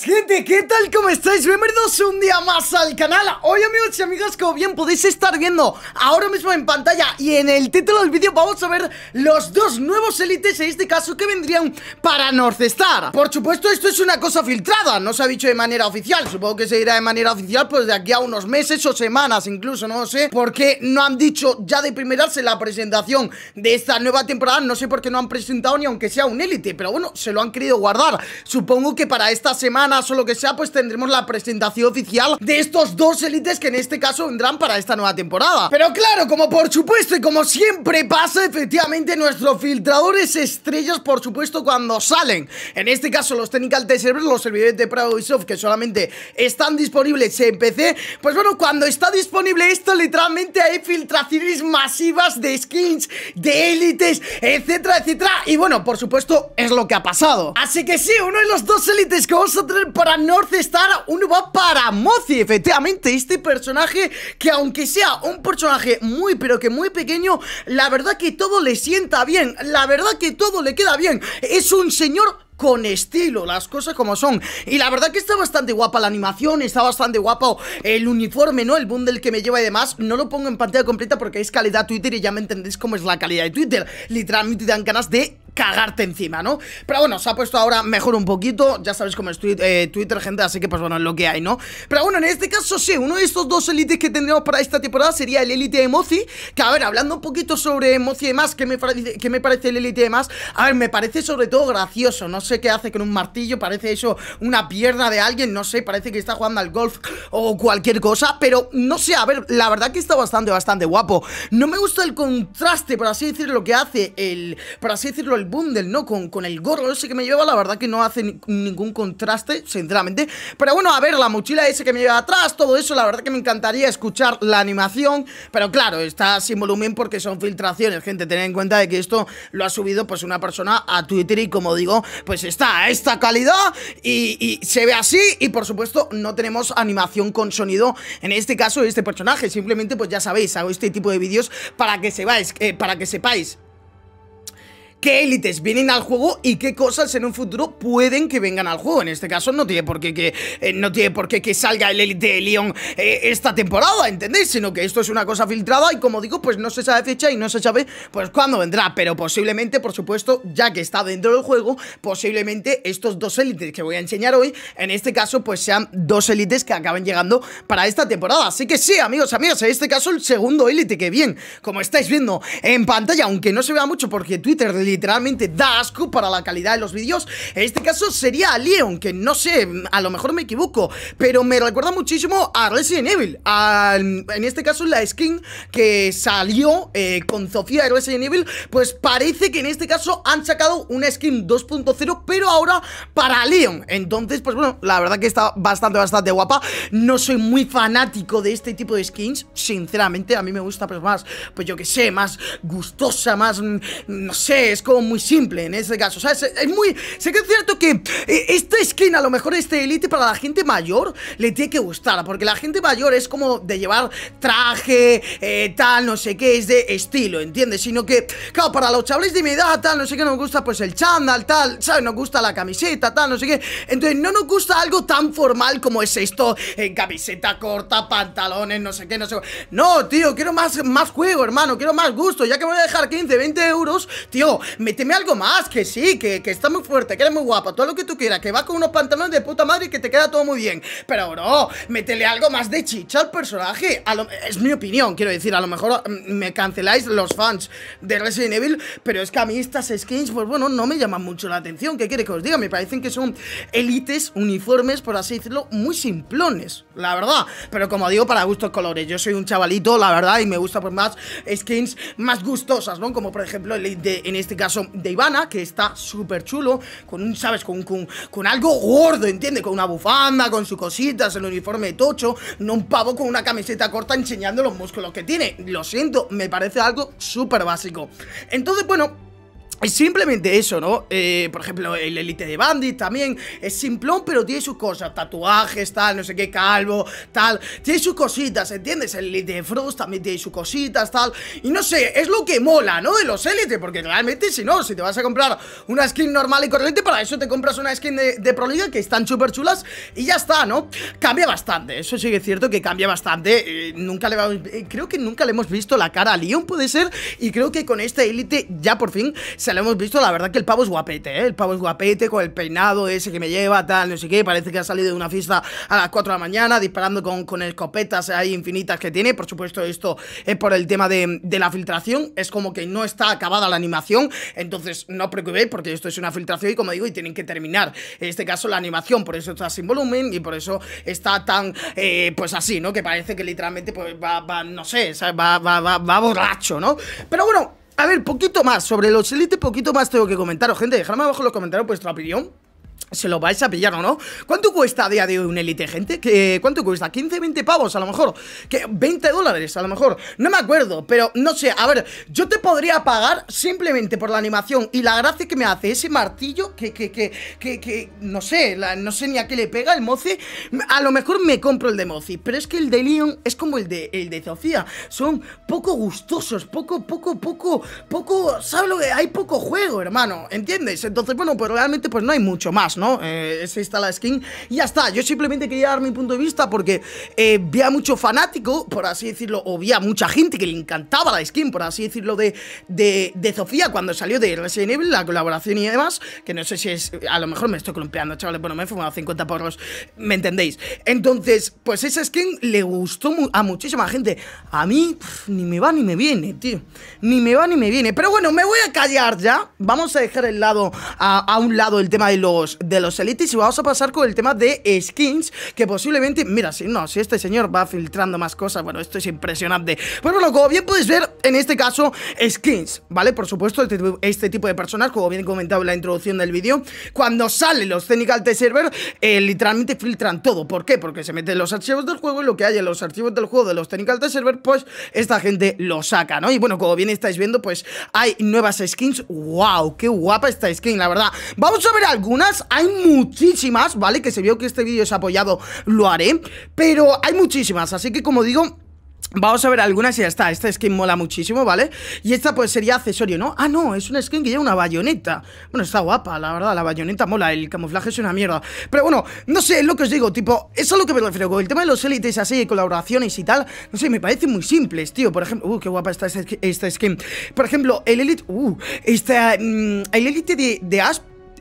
gente, ¿qué tal? ¿Cómo estáis? Bienvenidos un día más al canal Hoy amigos y amigas, como bien podéis estar viendo ahora mismo en pantalla y en el título del vídeo Vamos a ver los dos nuevos élites en este caso que vendrían para North Star Por supuesto esto es una cosa filtrada, no se ha dicho de manera oficial Supongo que se dirá de manera oficial pues de aquí a unos meses o semanas incluso, no sé Porque no han dicho ya de primerarse la presentación de esta nueva temporada No sé por qué no han presentado ni aunque sea un élite, pero bueno, se lo han querido guardar Supongo que para esta semana o lo que sea, pues tendremos la presentación oficial de estos dos élites que en este caso vendrán para esta nueva temporada. Pero claro, como por supuesto y como siempre pasa, efectivamente nuestros filtradores estrellas, por supuesto, cuando salen, en este caso los Technical Test Servers, los servidores de y Soft que solamente están disponibles en PC, pues bueno, cuando está disponible esto, literalmente hay filtraciones masivas de skins, de élites, etcétera, etcétera. Y bueno, por supuesto, es lo que ha pasado. Así que sí, uno de los dos élites que vamos a para North Star, uno va para Mozi. Efectivamente, este personaje que aunque sea un personaje muy pero que muy pequeño, la verdad que todo le sienta bien, la verdad que todo le queda bien. Es un señor con estilo, las cosas como son. Y la verdad que está bastante guapa la animación, está bastante guapo el uniforme, ¿no? El bundle que me lleva y demás. No lo pongo en pantalla completa porque es calidad Twitter y ya me entendéis cómo es la calidad de Twitter. Literalmente dan ganas de cagarte encima, ¿no? Pero bueno, se ha puesto ahora mejor un poquito, ya sabéis cómo es eh, Twitter, gente, así que pues bueno, es lo que hay, ¿no? Pero bueno, en este caso sí, uno de estos dos élites que tendremos para esta temporada sería el élite de Mozi, que a ver, hablando un poquito sobre Mozi y demás, ¿qué me, que me parece el élite de más? A ver, me parece sobre todo gracioso, no sé qué hace con un martillo, parece eso una pierna de alguien, no sé, parece que está jugando al golf o cualquier cosa, pero no sé, a ver, la verdad que está bastante, bastante guapo. No me gusta el contraste, por así decirlo, lo que hace el, por así decirlo, bundle, ¿no? Con, con el gorro ese que me lleva, la verdad que no hace ningún contraste, sinceramente. Pero bueno, a ver, la mochila ese que me lleva atrás, todo eso, la verdad que me encantaría escuchar la animación. Pero claro, está sin volumen porque son filtraciones, gente. Tened en cuenta de que esto lo ha subido pues una persona a Twitter y como digo, pues está a esta calidad y, se ve así. Y por supuesto, no tenemos animación con sonido en este caso de este personaje. Simplemente, pues ya sabéis, hago este tipo de vídeos para que se eh, para que sepáis qué élites vienen al juego y qué cosas en un futuro pueden que vengan al juego. En este caso no tiene por qué que, eh, no tiene por qué que salga el élite de León eh, esta temporada, ¿entendéis? Sino que esto es una cosa filtrada y como digo, pues no se sabe fecha y no se sabe pues cuándo vendrá. Pero posiblemente, por supuesto, ya que está dentro del juego, posiblemente estos dos élites que voy a enseñar hoy, en este caso pues sean dos élites que acaben llegando para esta temporada. Así que sí, amigos, amigos, en este caso el segundo élite que bien, como estáis viendo en pantalla, aunque no se vea mucho porque Twitter de literalmente da asco para la calidad de los vídeos. En este caso sería a Leon, que no sé, a lo mejor me equivoco, pero me recuerda muchísimo a Resident Evil. en este caso la skin que salió eh, con Sofía de Resident Evil, pues parece que en este caso han sacado una skin 2.0, pero ahora para Leon. Entonces, pues bueno, la verdad que está bastante, bastante guapa. No soy muy fanático de este tipo de skins, sinceramente, a mí me gusta pues más, pues yo que sé, más gustosa, más, mm, no sé, es como muy simple en ese caso. O sea, es, muy. Sé que es cierto que eh, esta skin, a lo mejor este Elite, para la gente mayor, le tiene que gustar. Porque la gente mayor es como de llevar traje, eh, tal, no sé qué, es de estilo, ¿entiendes? Sino que, claro, para los chavales de mi edad, tal, no sé qué, nos gusta pues el chándal, tal, ¿sabes? Nos gusta la camiseta, tal, no sé qué. Entonces, no nos gusta algo tan formal como es esto: En camiseta corta, pantalones, no sé qué, no sé No, tío, quiero más, más juego, hermano, quiero más gusto. Ya que me voy a dejar 15, 20 euros, tío, méteme algo más, que sí, que, está muy fuerte, que eres muy guapa, todo lo que tú quieras, que va con unos pantalones de puta madre y que te queda todo muy bien. Pero bro, métele algo más de chicha al personaje. es mi opinión, quiero decir, a lo mejor mm, me canceláis los fans de Resident Evil, pero es que a mí estas skins, pues bueno, no me llaman mucho la atención. ¿Qué quiere que os diga? Me parecen que son élites, uniformes, por así decirlo, muy simplones, la verdad. Pero como digo, para gustos colores. Yo soy un chavalito, la verdad, y me gusta por pues, más skins más gustosas, ¿no? Como por ejemplo en este caso caso de Ivana, que está súper chulo, con un, ¿sabes? Con, con, algo gordo, ¿entiendes? Con una bufanda, con sus cositas, el uniforme tocho, no un pavo con una camiseta corta enseñando los músculos que tiene. Lo siento, me parece algo súper básico. Entonces, bueno, es simplemente eso, ¿no? Eh, por ejemplo, el Elite de Bandit también es simplón, pero tiene sus cosas, tatuajes, tal, no sé qué, calvo, tal. Tiene sus cositas, ¿entiendes? El Elite de Frost también tiene sus cositas, tal. Y no sé, es lo que mola, ¿no? De los Elite, porque realmente si no, si te vas a comprar una skin normal y corriente, para eso te compras una skin de, de Pro que están súper chulas y ya está, ¿no? Cambia bastante, eso sí que es cierto que cambia bastante. Eh, nunca le vamos, eh, creo que nunca le hemos visto la cara a Leon, puede ser, y creo que con este Elite ya por fin se lo hemos visto, la verdad que el pavo es guapete, ¿eh? El pavo es guapete con el peinado ese que me lleva, tal, no sé qué. Parece que ha salido de una fiesta a las 4 de la mañana disparando con, con escopetas ahí infinitas que tiene. Por supuesto, esto es por el tema de, la filtración. Es como que no está acabada la animación. Entonces, no os preocupéis porque esto es una filtración y como digo, y tienen que terminar, en este caso, la animación. Por eso está sin volumen y por eso está tan, eh, pues así, ¿no? Que parece que literalmente, pues va, no sé, Va, va, va borracho, ¿no? Pero bueno, a ver, poquito más. Sobre los élites, poquito más tengo que comentaros, gente. Dejadme abajo en los comentarios vuestra opinión se lo vais a pillar o no. ¿Cuánto cuesta a día de hoy un Elite, gente? ¿Qué, ¿Cuánto cuesta? ¿15, 20 pavos a lo mejor? que ¿20 dólares a lo mejor? No me acuerdo, pero no sé. A ver, yo te podría pagar simplemente por la animación y la gracia que me hace ese martillo que, que, que, que, que no sé, no sé ni a qué le pega el Mozi. A lo mejor me compro el de Mozi, pero es que el de Leon es como el de, el de Sofía. Son poco gustosos, poco, poco, poco, poco, ¿sabes lo que? Hay poco juego, hermano, ¿entiendes? Entonces, bueno, pues realmente pues no hay mucho más, ¿no? ¿no? Eh, está la skin y ya está. Yo simplemente quería dar mi punto de vista porque eh, vi a mucho fanático, por así decirlo, o vi a mucha gente que le encantaba la skin, por así decirlo, de, de, Sofía cuando salió de Resident Evil, la colaboración y demás, que no sé si es, a lo mejor me estoy columpiando, chavales, bueno, me he fumado 50 porros, ¿me entendéis? Entonces, pues esa skin le gustó a muchísima gente. A mí ni me va ni me viene, tío. Ni me va ni me viene. Pero bueno, me voy a callar ya. Vamos a dejar el lado, a, a un lado el tema de los de los elites y vamos a pasar con el tema de skins, que posiblemente, mira, si no, si este señor va filtrando más cosas, bueno, esto es impresionante. bueno, como bien podéis ver, en este caso, skins, ¿vale? Por supuesto, este, tipo este de personas, como bien comentado en la introducción del vídeo, cuando salen los Technical de Server, eh, literalmente filtran todo. ¿Por qué? Porque se meten los archivos del juego y lo que hay en los archivos del juego de los Technical Test Server, pues esta gente lo saca, ¿no? Y bueno, como bien estáis viendo, pues hay nuevas skins. ¡Wow! ¡Qué guapa esta skin, la verdad! Vamos a ver algunas. Hay hay muchísimas, ¿vale? Que se vio que este vídeo es apoyado, lo haré Pero hay muchísimas, así que como digo Vamos a ver algunas y ya está, esta skin mola muchísimo, ¿vale? Y esta pues sería accesorio, ¿no? Ah, no, es una skin que lleva una bayoneta Bueno, está guapa, la verdad, la bayoneta mola, el camuflaje es una mierda Pero bueno, no sé, lo que os digo, tipo, eso es lo que me refiero Con el tema de los élites así, de colaboraciones y tal No sé, me parece muy simples, tío Por ejemplo, uh, qué guapa está esta, skin Por ejemplo, el élite... uh, mm, el élite de, de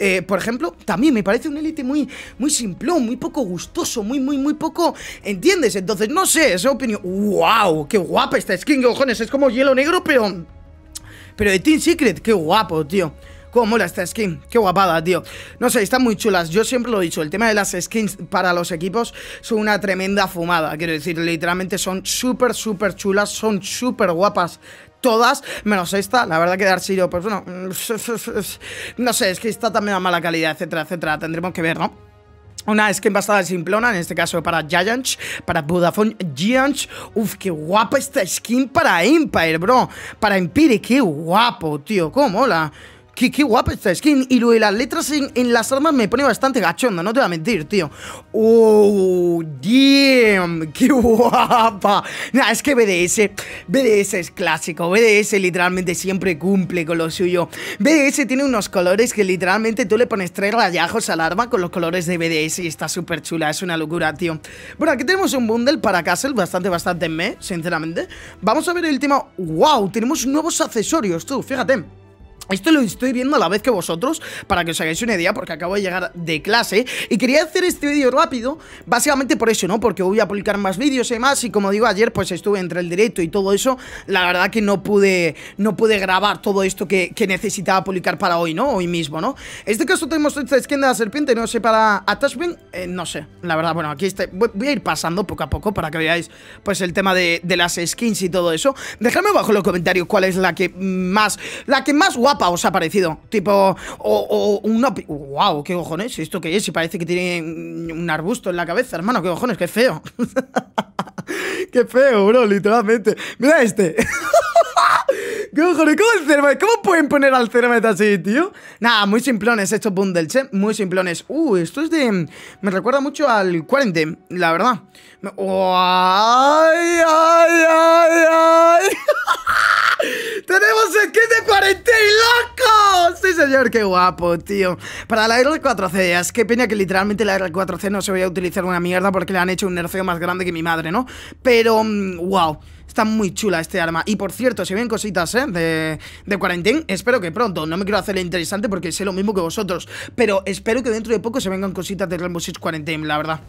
eh, por ejemplo, también me parece un Elite muy, muy simplón, muy poco gustoso, muy, muy, muy poco, ¿entiendes? Entonces, no sé, esa opinión... ¡Wow! ¡Qué guapa esta skin, cojones! Es como hielo negro, pero... Pero de Team Secret, qué guapo, tío. Cómo mola esta skin, qué guapada, tío No sé, están muy chulas, yo siempre lo he dicho El tema de las skins para los equipos Son una tremenda fumada, quiero decir Literalmente son súper, súper chulas Son súper guapas todas, menos esta. La verdad que Dark yo, pues bueno, mm, no sé, es que está también a mala calidad, etcétera, etcétera. Tendremos que ver, ¿no? Una skin bastante simplona, en este caso para Giants, para Vodafone Giants. Uf, qué guapa esta skin para Empire, bro. Para Empire, qué guapo, tío. ¿Cómo la Qué, guapa esta skin. Y lo de las letras en, las armas me pone bastante gachondo, no te voy a mentir, tío. ¡Oh, damn! ¡Qué guapa! Nah, es que BDS, BDS es clásico. BDS literalmente siempre cumple con lo suyo. BDS tiene unos colores que literalmente tú le pones tres rayajos al arma con los colores de BDS y está súper chula. Es una locura, tío. Bueno, aquí tenemos un bundle para Castle bastante, bastante me, sinceramente. Vamos a ver el último ¡Wow! Tenemos nuevos accesorios, tú, fíjate. Esto lo estoy viendo a la vez que vosotros para que os hagáis una idea porque acabo de llegar de clase y quería hacer este vídeo rápido básicamente por eso, ¿no? Porque voy a publicar más vídeos y demás, y como digo ayer pues estuve entre el directo y todo eso, la verdad que no pude no pude grabar todo esto que, necesitaba publicar para hoy, ¿no? Hoy mismo, ¿no? En este caso tenemos esta skin de la serpiente, no sé para attachment, eh, no sé, la verdad, bueno, aquí está, voy, a ir pasando poco a poco para que veáis pues el tema de, de las skins y todo eso. Dejadme abajo en los comentarios cuál es la que más la que más guapa o os ha parecido? Tipo, o, o una... ¡Wow! ¿Qué cojones? ¿Esto qué es? Y parece que tiene un arbusto en la cabeza, hermano. ¿Qué cojones? ¡Qué feo! ¡Qué feo, bro! Literalmente. Mira este. ¿Qué cojones? ¿Cómo el ¿Cómo pueden poner al Cermet así, tío? Nada, muy simplones estos bundles, ¿eh? Muy simplones. Uh, esto es de... Me recuerda mucho al 40, la verdad. ¡Ay, ay, ay, ay! ¡Tenemos el kit de y loco! Sí, señor, qué guapo, tío. Para la R4C, es que pena que literalmente la R4C no se vaya a utilizar una mierda porque le han hecho un nerfeo más grande que mi madre, ¿no? Pero, wow. Mm, está muy chula este arma. Y por cierto, si ven cositas, ¿eh? De, de cuarentena, espero que pronto. No me quiero hacer interesante porque sé lo mismo que vosotros. Pero espero que dentro de poco se vengan cositas de Rainbow Six Quarantine, la verdad.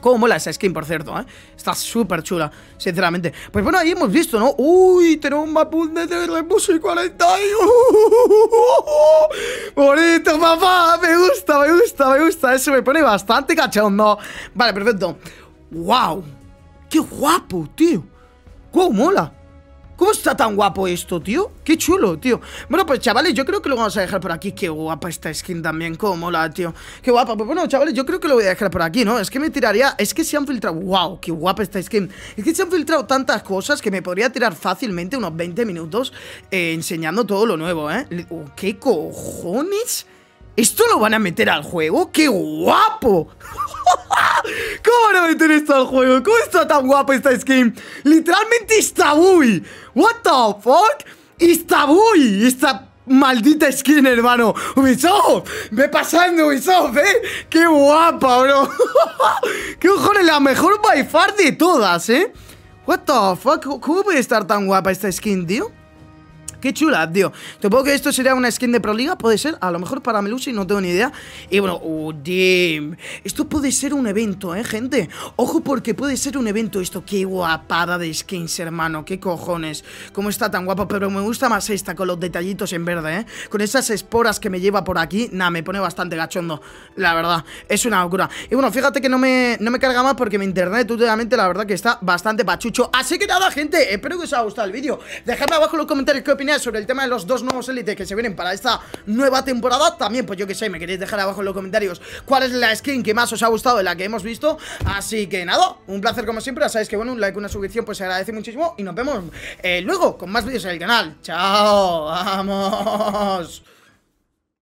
Cómo mola esa skin, por cierto, ¿eh? Está súper chula, sinceramente. Pues bueno, ahí hemos visto, ¿no? ¡Uy! Tenemos un puzzles de Remus y 40 y... ¡Bonito, papá! Me gusta, me gusta, me gusta. Eso me pone bastante cachondo. Vale, perfecto. ¡Wow! ¡Qué guapo, tío! ¡Cómo mola! ¿Cómo está tan guapo esto, tío? Qué chulo, tío Bueno, pues chavales, yo creo que lo vamos a dejar por aquí Qué guapa esta skin también, cómo la, tío Qué guapa, pues, bueno, chavales, yo creo que lo voy a dejar por aquí, ¿no? Es que me tiraría, es que se han filtrado Wow, qué guapa esta skin Es que se han filtrado tantas cosas que me podría tirar fácilmente Unos 20 minutos eh, enseñando todo lo nuevo, ¿eh? Oh, ¿Qué cojones? ¿Esto lo van a meter al juego? ¡Qué guapo! ¿Cómo van a meter esto al juego? ¿Cómo está tan guapo esta skin? Literalmente está muy... What the fuck? muy... Esta maldita skin, hermano. Ubisoft. Ve pasando, Ubisoft, ¿eh? Qué guapa, bro. Qué Es la mejor by far de todas, ¿eh? What the fuck? ¿Cómo puede estar tan guapa esta skin, tío? Qué chula, tío. Supongo que esto sería una skin de Proliga, puede ser. A lo mejor para Melusi, no tengo ni idea. Y bueno, oh, Esto puede ser un evento, ¿eh, gente? Ojo porque puede ser un evento esto. Qué guapada de skins, hermano. Qué cojones. como está tan Guapo, Pero me gusta más esta con los detallitos en verde, ¿eh? Con esas esporas que me lleva por aquí. Nada, me pone bastante gachondo. La verdad, es una locura. Y bueno, fíjate que no me, no me carga más porque mi internet totalmente. la verdad, que está bastante pachucho. Así que nada, gente. Espero que os haya gustado el vídeo. Dejadme abajo en los comentarios qué opináis sobre el tema de los dos nuevos élites que se vienen para esta nueva temporada También, pues yo que sé, me queréis dejar abajo en los comentarios cuál es la skin que más os ha gustado de la que hemos visto Así que nada, un placer como siempre, ya sabéis que bueno, un like, una suscripción pues se agradece muchísimo Y nos vemos eh, luego con más vídeos en el canal ¡Chao! ¡Vamos!